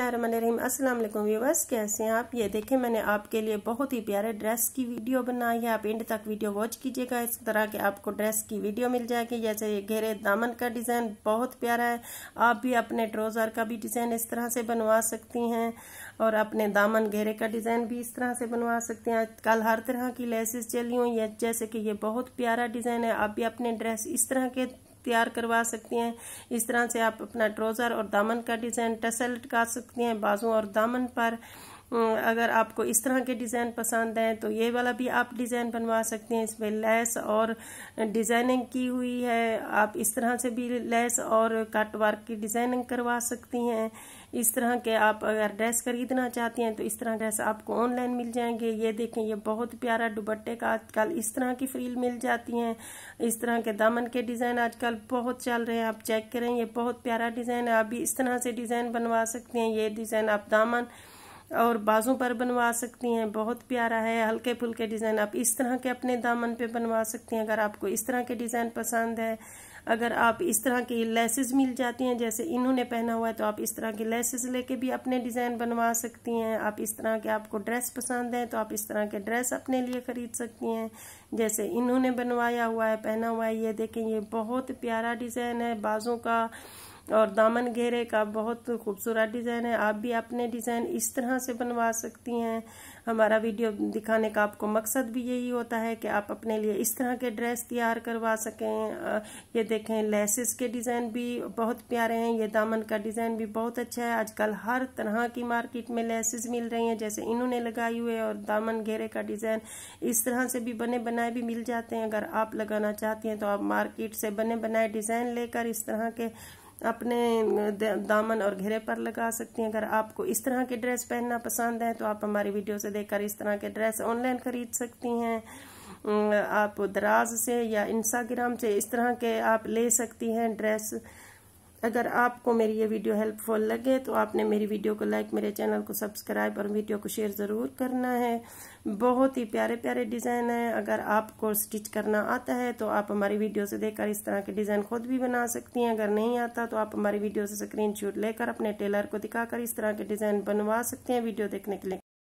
बिस्मिल्लाम अस्सलाम वालेकुम व्यूवर्स कैसे हैं आप ये देखें मैंने आपके लिए बहुत ही प्यारे ड्रेस की वीडियो बनाई है आप एंड तक वीडियो वॉच कीजिएगा इस तरह के आपको ड्रेस की वीडियो मिल जाएगी जैसे ये घेरे दामन का डिज़ाइन बहुत प्यारा है आप भी अपने ट्रोज़र का भी डिज़ाइन इस तरह से बनवा सकती हैं और अपने दामन घेरे का डिज़ाइन भी इस तरह से बनवा सकते हैं आजकल हर तरह की लेसेस चली हुई है जैसे कि ये बहुत प्यारा डिज़ाइन है आप भी अपने ड्रेस इस तरह के तैयार करवा सकती हैं इस तरह से आप अपना ट्रोज़र और दामन का डिज़ाइन टसल लटका सकती हैं बाजू और दामन पर अगर आपको इस तरह के डिज़ाइन पसंद हैं तो ये वाला भी आप डिज़ाइन बनवा सकते हैं इसमें लेस और डिज़ाइनिंग की हुई है आप इस तरह से भी लेस और कट वर्क की डिज़ाइनिंग करवा सकती हैं इस तरह के आप अगर ड्रेस खरीदना चाहती हैं तो इस तरह ड्रेस आपको ऑनलाइन मिल जाएंगे ये देखें ये बहुत प्यारा दुबट्टे का आजकल इस तरह की फ्रील मिल जाती हैं इस तरह के दामन के डिज़ाइन आजकल बहुत चल रहे हैं आप चेक करें ये बहुत प्यारा डिज़ाइन है आप भी इस तरह से डिज़ाइन बनवा सकते हैं ये डिज़ाइन आप दामन और बाजों पर बनवा सकती हैं बहुत प्यारा है हल्के फुल्के डिज़ाइन आप इस तरह के अपने दामन पे बनवा सकती हैं अगर आपको इस तरह के डिज़ाइन पसंद है अगर आप इस तरह की लेसेस मिल जाती हैं जैसे इन्होंने पहना हुआ है तो आप इस तरह की लेसेस लेके भी अपने डिज़ाइन बनवा सकती हैं आप इस तरह के आपको ड्रेस पसंद है तो आप इस तरह के ड्रेस अपने लिए ख़रीद सकती हैं जैसे इन्होंने बनवाया हुआ है पहना हुआ है ये देखें ये बहुत प्यारा डिज़ाइन है बाजों का और दामन घेरे का बहुत खूबसूरत डिज़ाइन है आप भी अपने डिज़ाइन इस तरह से बनवा सकती हैं हमारा वीडियो दिखाने का आपको मकसद भी यही होता है कि आप अपने लिए इस तरह के ड्रेस तैयार करवा सकें ये देखें लेसेस के डिज़ाइन भी बहुत प्यारे हैं ये दामन का डिज़ाइन भी बहुत अच्छा है आजकल हर तरह की मार्केट में लेसेस मिल रही हैं जैसे इन्होंने लगाई हुई है और दामन घेरे का डिज़ाइन इस तरह से भी बने बनाए भी मिल जाते हैं अगर आप लगाना चाहती हैं तो आप मार्केट से बने बनाए डिज़ाइन लेकर इस तरह के अपने दामन और घेरे पर लगा सकती हैं अगर आपको इस तरह के ड्रेस पहनना पसंद है तो आप हमारी वीडियो से देखकर इस तरह के ड्रेस ऑनलाइन खरीद सकती हैं आप दराज से या इंस्टाग्राम से इस तरह के आप ले सकती हैं ड्रेस अगर आपको मेरी ये वीडियो हेल्पफुल लगे तो आपने मेरी वीडियो को लाइक मेरे चैनल को सब्सक्राइब और वीडियो को शेयर ज़रूर करना है बहुत ही प्यारे प्यारे डिज़ाइन है अगर आपको स्टिच करना आता है तो आप हमारी वीडियो से देखकर इस तरह के डिज़ाइन खुद भी बना सकती हैं अगर नहीं आता तो आप हमारी वीडियो से स्क्रीन लेकर अपने टेलर को दिखाकर इस तरह के डिज़ाइन बनवा सकते हैं वीडियो देखने के लिए